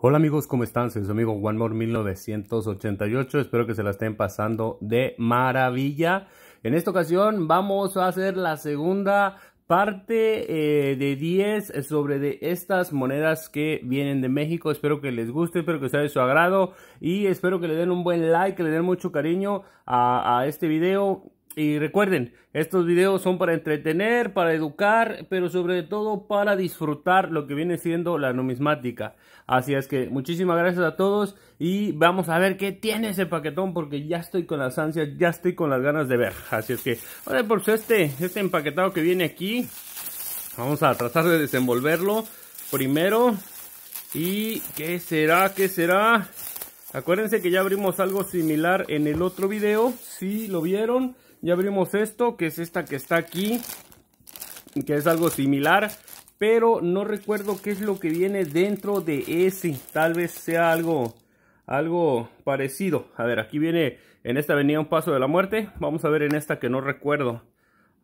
Hola amigos, ¿cómo están? Soy su amigo OneMore1988. Espero que se la estén pasando de maravilla. En esta ocasión vamos a hacer la segunda parte eh, de 10 sobre de estas monedas que vienen de México. Espero que les guste, espero que sea de su agrado y espero que le den un buen like, que le den mucho cariño a este video y recuerden, estos videos son para entretener, para educar, pero sobre todo para disfrutar lo que viene siendo la numismática. Así es que muchísimas gracias a todos y vamos a ver qué tiene ese paquetón porque ya estoy con las ansias, ya estoy con las ganas de ver. Así es que, vale, por este, este empaquetado que viene aquí, vamos a tratar de desenvolverlo primero. ¿Y qué será? ¿Qué será? Acuérdense que ya abrimos algo similar en el otro video, si lo vieron. Ya abrimos esto, que es esta que está aquí, que es algo similar, pero no recuerdo qué es lo que viene dentro de ese. Tal vez sea algo, algo parecido. A ver, aquí viene, en esta venía un paso de la muerte. Vamos a ver en esta que no recuerdo.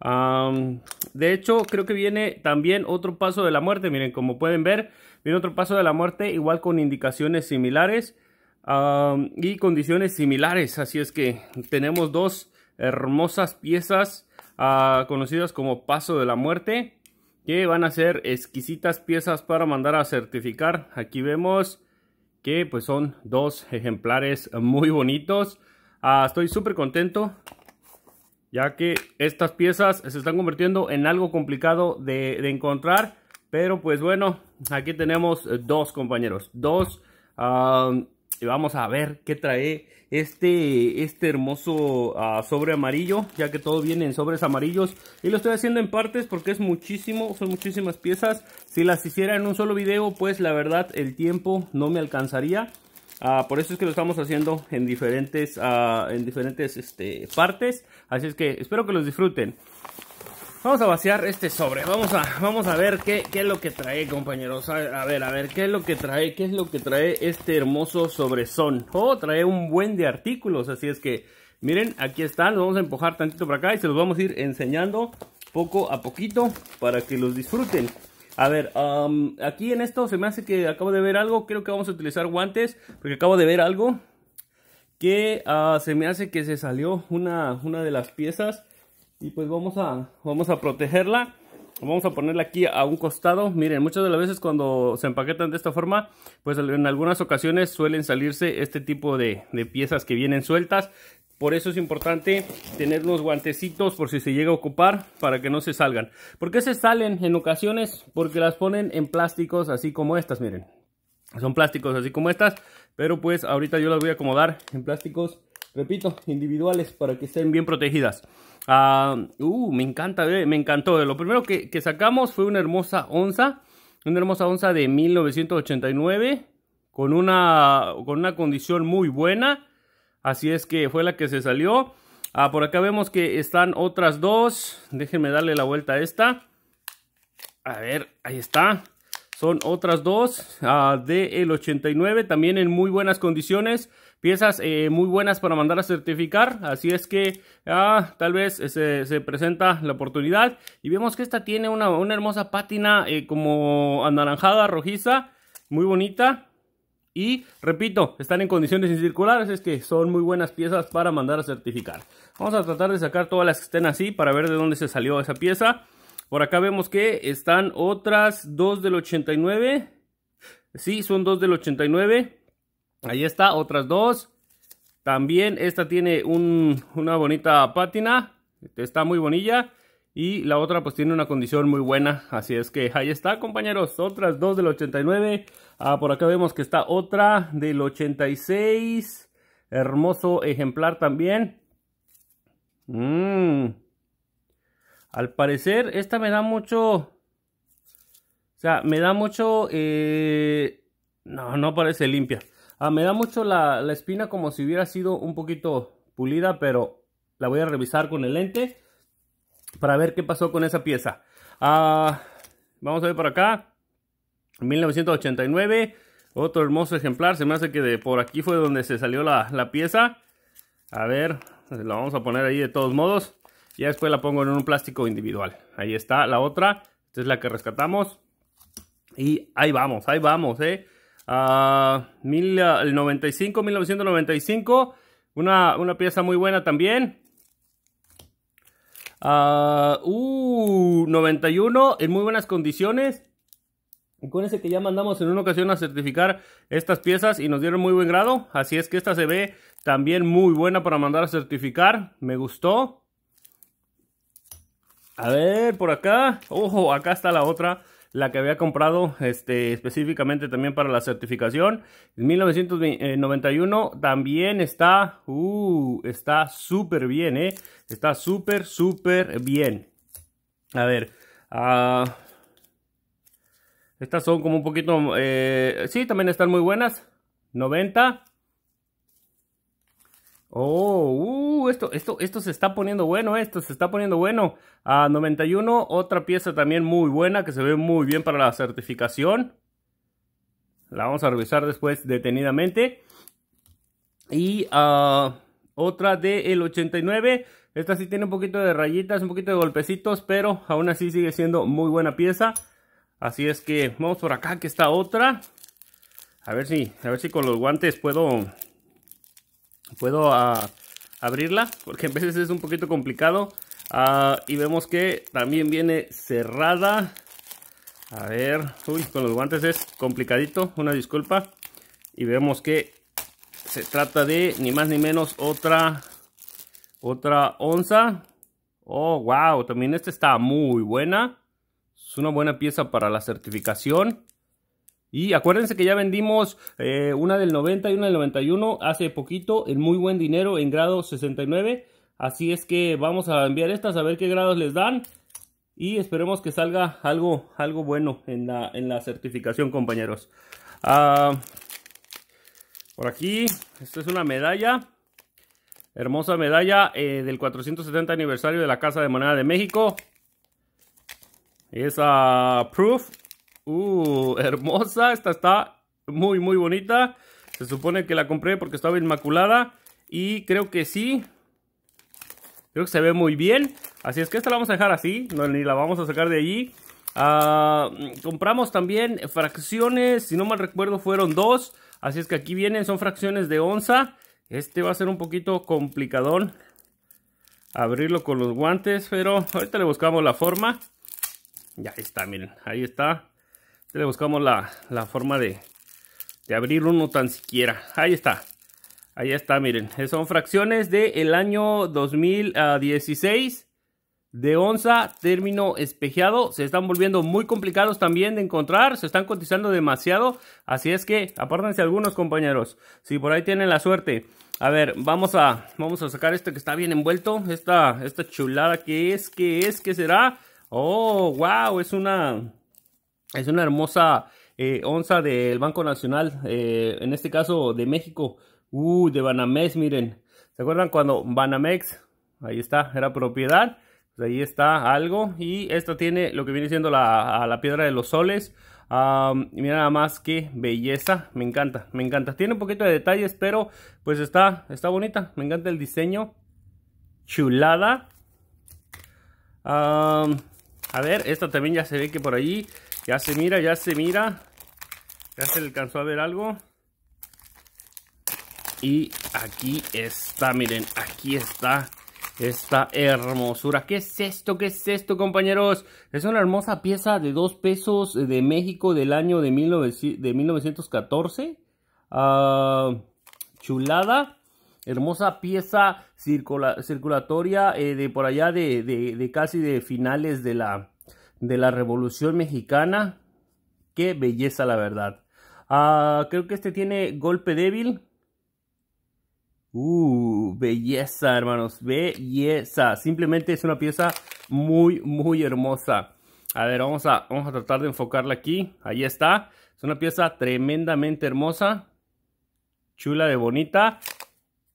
de hecho, creo que viene también otro paso de la muerte. Miren, como pueden ver, viene otro paso de la muerte, igual con indicaciones similares y condiciones similares. Así es que tenemos dos hermosas piezas ah, conocidas como Paso de la Muerte, que van a ser exquisitas piezas para mandar a certificar. Aquí vemos que pues son dos ejemplares muy bonitos. Ah, estoy súper contento ya que estas piezas se están convirtiendo en algo complicado de, encontrar. Pero pues bueno, aquí tenemos dos compañeros, dos ah, vamos a ver qué trae este, este hermoso ah, sobre amarillo, ya que todo viene en sobres amarillos. Y lo estoy haciendo en partes porque es muchísimo, son muchísimas piezas. Si las hiciera en un solo video, pues la verdad el tiempo no me alcanzaría. Ah, por eso es que lo estamos haciendo en diferentes, ah, en diferentes este, partes. Así es que espero que los disfruten. Vamos a vaciar este sobre. Vamos a, vamos a ver qué, qué, es lo que trae, compañeros. A, ver, a ver, qué es lo que trae, qué es lo que trae este hermoso sobresón. Oh, trae un buen de artículos. Así es que, miren, aquí están. Los vamos a empujar tantito para acá y se los vamos a ir enseñando poco a poquito para que los disfruten. A ver, aquí en esto se me hace que acabo de ver algo. Creo que vamos a utilizar guantes porque acabo de ver algo que ah, se me hace que se salió una, una de las piezas y pues vamos a, protegerla. Vamos a ponerla aquí a un costado. Miren, muchas de las veces cuando se empaquetan de esta forma, pues en algunas ocasiones suelen salirse este tipo de, de piezas que vienen sueltas. Por eso es importante tener unos guantecitos por si se llega a ocupar para que no se salgan. ¿Por qué se salen en ocasiones? Porque las ponen en plásticos así como estas, miren. Son plásticos así como estas, pero pues ahorita yo las voy a acomodar en plásticos, repito, individuales para que estén bien protegidas. Ah, uh, me encanta, eh, me encantó. Lo primero que, sacamos fue una hermosa onza, una hermosa onza de 1989 con una, con una condición muy buena. Así es que fue la que se salió. Ah, por acá vemos que están otras dos. Déjenme darle la vuelta a esta. A ver, ahí está. Son otras dos ah, de del 89, también en muy buenas condiciones. Piezas eh, muy buenas para mandar a certificar. Así es que ah, tal vez eh, se, presenta la oportunidad. Y vemos que esta tiene una, hermosa pátina eh, como anaranjada, rojiza. Muy bonita. Y repito, están en condiciones circulares, es que son muy buenas piezas para mandar a certificar. Vamos a tratar de sacar todas las que estén así para ver de dónde se salió esa pieza. Por acá vemos que están otras dos del 89. Sí, son dos del 89. Ahí está, otras dos. También esta tiene una bonita pátina. Este, está muy bonilla. Y la otra pues tiene una condición muy buena. Así es que ahí está compañeros. Otras dos del 89. Ah, por acá vemos que está otra del 86. Hermoso ejemplar también. Mmm. Al parecer, esta me da mucho... O sea, me da mucho... Eh, no, no parece limpia. Ah, me da mucho la, espina como si hubiera sido un poquito pulida, pero la voy a revisar con el lente para ver qué pasó con esa pieza. Ah, vamos a ver por acá. 1989, otro hermoso ejemplar. Se me hace que de por aquí fue donde se salió la, la pieza. A ver, la vamos a poner ahí de todos modos. Ya después la pongo en un plástico individual. Ahí está la otra. Esta es la que rescatamos. Y ahí vamos, ahí vamos, ¿eh? Ah, mil, el 95, 1995. Una, una pieza muy buena también. Ah, uh, 91 en muy buenas condiciones. ese que ya mandamos en una ocasión a certificar estas piezas y nos dieron muy buen grado. Así es que esta se ve también muy buena para mandar a certificar. Me gustó. A ver, por acá. Ojo, acá está la otra. La que había comprado este, específicamente también para la certificación. 1991 eh, también está... Uh, está súper bien, ¿eh? Está súper, súper bien. A ver. Ah, estas son como un poquito... Eh, sí, también están muy buenas. 90. Oh, uh, esto, esto, esto se está poniendo bueno, eh, esto se está poniendo bueno. A 91, otra pieza también muy buena que se ve muy bien para la certificación. La vamos a revisar después detenidamente. Y a ah, otra de el 89. Esta sí tiene un poquito de rayitas, un poquito de golpecitos, pero aún así sigue siendo muy buena pieza. Así es que vamos por acá, que está otra. A ver si, a ver si con los guantes puedo Puedo ah, abrirla porque a veces es un poquito complicado. Ah, y vemos que también viene cerrada. A ver, uy, con los guantes es complicadito, una disculpa. Y vemos que se trata de ni más ni menos otra, otra onza. Oh, wow, también esta está muy buena. Es una buena pieza para la certificación. Y acuérdense que ya vendimos eh, una del 90 y una del 91 hace poquito en muy buen dinero en grado 69. Así es que vamos a enviar estas a ver qué grados les dan. Y esperemos que salga algo, algo bueno en la, certificación, compañeros. Ah, por aquí, esta es una medalla. Hermosa medalla eh, del 470 aniversario de la Casa de Moneda de México. Es ah, Proof Uh, hermosa. Esta está muy, muy bonita. Se supone que la compré porque estaba inmaculada. Y creo que sí. Creo que se ve muy bien. Así es que esta la vamos a dejar así. No, ni la vamos a sacar de allí. Ah, compramos también fracciones. Si no mal recuerdo fueron dos. Así es que aquí vienen. Son fracciones de onza. Este va a ser un poquito complicadón. Abrirlo con los guantes. Pero ahorita le buscamos la forma. Ya está, miren. Ahí está le buscamos la, forma de, abrir uno tan siquiera. Ahí está. Ahí está, miren. Eh, son fracciones del año 2016 de onza, término espejeado. Se están volviendo muy complicados también de encontrar. Se están cotizando demasiado. Así es que apártense algunos compañeros. Si por ahí tienen la suerte. A ver, vamos a, vamos a sacar este que está bien envuelto. Esta, esta chulada que es, que es, que será. Oh, wow, es una... Es una hermosa eh, onza del Banco Nacional, eh, en este caso de México. Uh, de Banamex, miren. ¿Se acuerdan cuando Banamex, ahí está, era propiedad? Pues ahí está algo. Y esta tiene lo que viene siendo la, piedra de los soles. mira nada más que belleza. Me encanta, me encanta. Tiene un poquito de detalles, pero pues está, está bonita. Me encanta el diseño. Chulada. a ver, esta también ya se ve que por allí ya se mira, ya se mira. Ya se alcanzó a ver algo. Y aquí está, miren, aquí está esta hermosura. ¿Qué es esto? ¿Qué es esto, compañeros? Es una hermosa pieza de dos pesos de México del año de, 1914. Ah, chulada. Hermosa pieza circulatoria eh, de por allá de casi de finales de la, de la Revolución Mexicana. Qué belleza, la verdad. Ah, creo que este tiene golpe débil. Uh, belleza, hermanos. Belleza. Simplemente es una pieza muy, muy hermosa. A ver, vamos a, vamos a tratar de enfocarla aquí. Ahí está. Es una pieza tremendamente hermosa. Chula de bonita.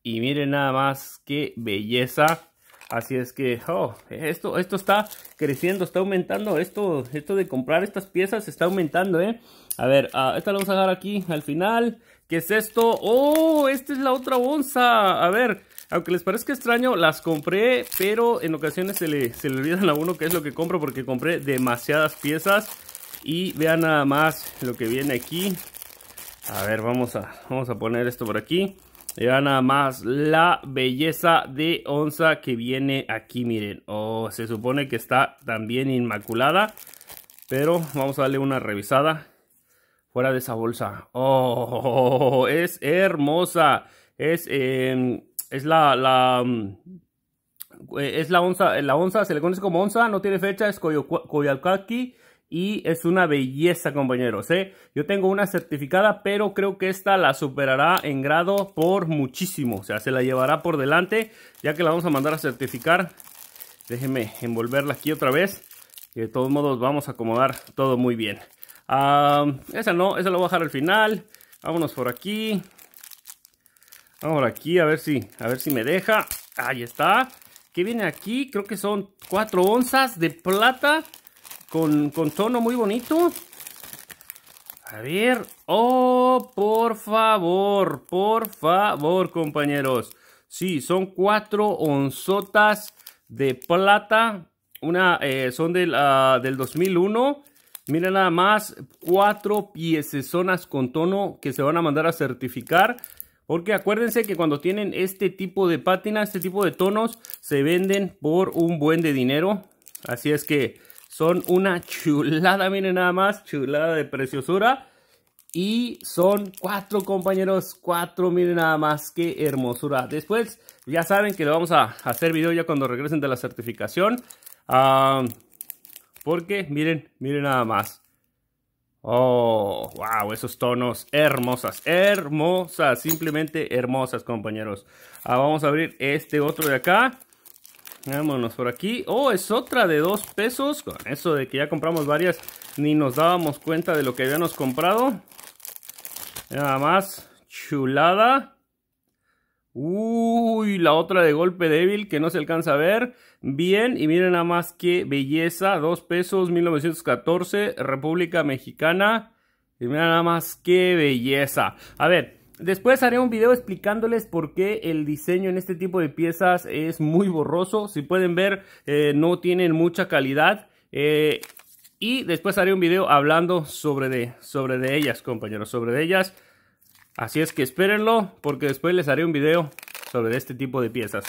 Y miren nada más qué belleza Así es que, oh, esto, está creciendo, está aumentando. Esto, esto de comprar estas piezas está aumentando, ¿eh? A ver, ah, esta la vamos a dejar aquí al final. ¿Qué es esto? ¡Oh! Esta es la otra onza. A ver, aunque les parezca extraño, las compré, pero en ocasiones se le, olvidan a uno qué es lo que compro porque compré demasiadas piezas. Y vean nada más lo que viene aquí. A ver, vamos a, vamos a poner esto por aquí. Ya nada más la belleza de onza que viene aquí, miren. Oh, se supone que está también inmaculada. Pero vamos a darle una revisada fuera de esa bolsa. Oh, es hermosa. Es, em, es la, la, mm, es la onza, la onza se le conoce como onza, no tiene fecha, es Coyoacaqui y es una belleza compañeros ¿eh? yo tengo una certificada pero creo que esta la superará en grado por muchísimo o sea se la llevará por delante ya que la vamos a mandar a certificar déjenme envolverla aquí otra vez y de todos modos vamos a acomodar todo muy bien ah, esa no esa la voy a dejar al final vámonos por aquí vamos por aquí a ver si a ver si me deja ahí está qué viene aquí creo que son 4 onzas de plata con, tono muy bonito. A ver, oh, por favor, por favor, compañeros. Sí, son cuatro onzotas de plata. Una, eh, son del, 2001. miren nada más, cuatro zonas con tono que se van a mandar a certificar. Porque acuérdense que cuando tienen este tipo de pátina, este tipo de tonos, se venden por un buen de dinero. Así es que son una chulada, miren nada más, chulada de preciosura. Y son cuatro compañeros, cuatro, miren nada más, qué hermosura. Después, ya saben que lo vamos a hacer video ya cuando regresen de la certificación. Ah, porque, miren, miren nada más. Oh, wow, esos tonos hermosas, hermosas, simplemente hermosas, compañeros. Ah, vamos a abrir este otro de acá. Vámonos por aquí. Oh, es otra de dos pesos. Con eso de que ya compramos varias, ni nos dábamos cuenta de lo que habíamos comprado. Nada más. Chulada. Uy, la otra de golpe débil que no se alcanza a ver. Bien, y miren nada más qué belleza. Dos pesos, 1914, República Mexicana. Y miren nada más qué belleza. A ver, Después haré un video explicándoles por qué el diseño en este tipo de piezas es muy borroso. Si pueden ver, eh, no tienen mucha calidad. Eh, y después haré un video hablando sobre de, sobre de ellas, compañeros, sobre de ellas. Así es que espérenlo, porque después les haré un video sobre este tipo de piezas.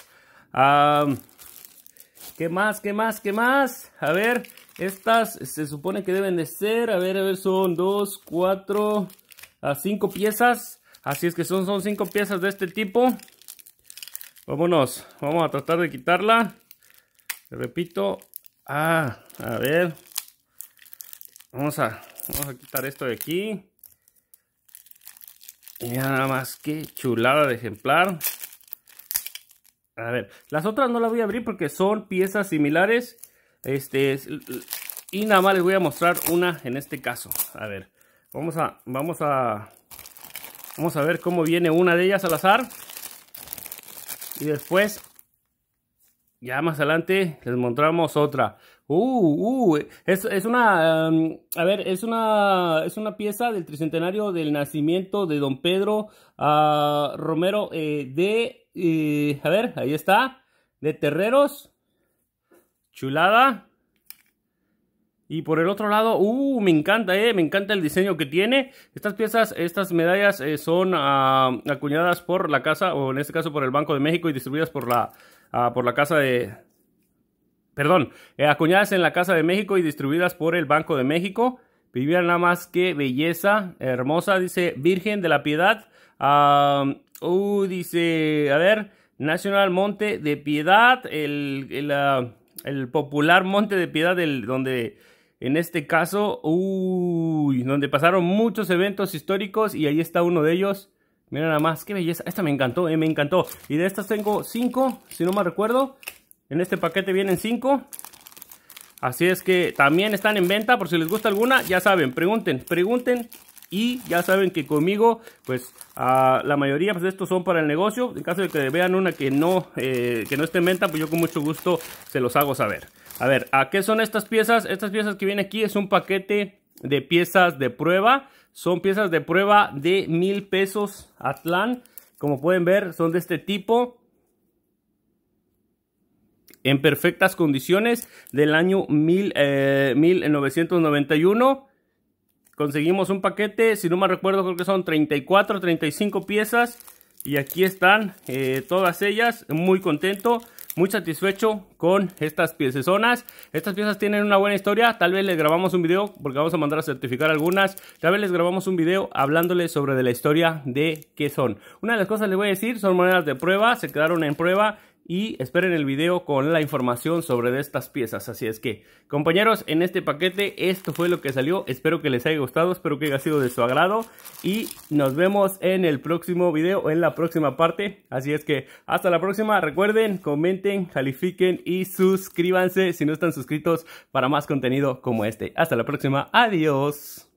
¿Qué más? ¿Qué más? ¿Qué más? A ver, estas se supone que deben de ser, a ver, a ver, son dos, cuatro, a cinco piezas. Así es que son, son cinco piezas de este tipo. Vámonos, vamos a tratar de quitarla. Repito, ah, a ver. Vamos a, vamos a quitar esto de aquí. Y nada más qué chulada de ejemplar. A ver, las otras no las voy a abrir porque son piezas similares. Este, y nada más les voy a mostrar una en este caso. A ver, vamos a, vamos a Vamos a ver cómo viene una de ellas al azar. Y después, ya más adelante, les mostramos otra. Uh, uh, es, es una, em, a ver, es una, es una pieza del tricentenario del nacimiento de don Pedro ah, Romero eh, de, eh, a ver, ahí está, de Terreros. Chulada. Y por el otro lado, uh, me encanta, eh, me encanta el diseño que tiene. Estas piezas, estas medallas eh, son ah, acuñadas por la casa, o en este caso por el Banco de México y distribuidas por la, ah, por la casa de... Perdón, eh, acuñadas en la Casa de México y distribuidas por el Banco de México. Vivian, nada más que belleza, hermosa, dice Virgen de la Piedad. Ah, uh, dice, a ver, Nacional Monte de Piedad, el, el, el popular Monte de Piedad, del, donde en este caso, uy, donde pasaron muchos eventos históricos y ahí está uno de ellos. Mira nada más, qué belleza. Esta me encantó, eh, me encantó. Y de estas tengo cinco, si no me recuerdo. En este paquete vienen cinco Así es que también están en venta, por si les gusta alguna, ya saben, pregunten, pregunten. Y ya saben que conmigo, pues la mayoría pues, de estos son para el negocio. En caso de que vean una que no, eh, que no esté en venta, pues yo con mucho gusto se los hago saber. A ver, ¿a qué son estas piezas? Estas piezas que vienen aquí es un paquete de piezas de prueba. Son piezas de prueba de mil pesos ATLAN Como pueden ver, son de este tipo. En perfectas condiciones del año 1991. Eh, Conseguimos un paquete, si no me recuerdo, creo que son 34, 35 piezas. Y aquí están eh, todas ellas, muy contento muy satisfecho con estas piezas Estas piezas tienen una buena historia. Tal vez les grabamos un video porque vamos a mandar a certificar algunas. Tal vez les grabamos un video hablándoles sobre de la historia de qué son. Una de las cosas les voy a decir son monedas de prueba. Se quedaron en prueba y esperen el video con la información sobre estas piezas. Así es que, compañeros, en este paquete esto fue lo que salió. Espero que les haya gustado, espero que haya sido de su agrado y nos vemos en el próximo video, en la próxima parte. Así es que, hasta la próxima. Recuerden, comenten, califiquen y suscríbanse si no están suscritos para más contenido como este. Hasta la próxima. Adiós.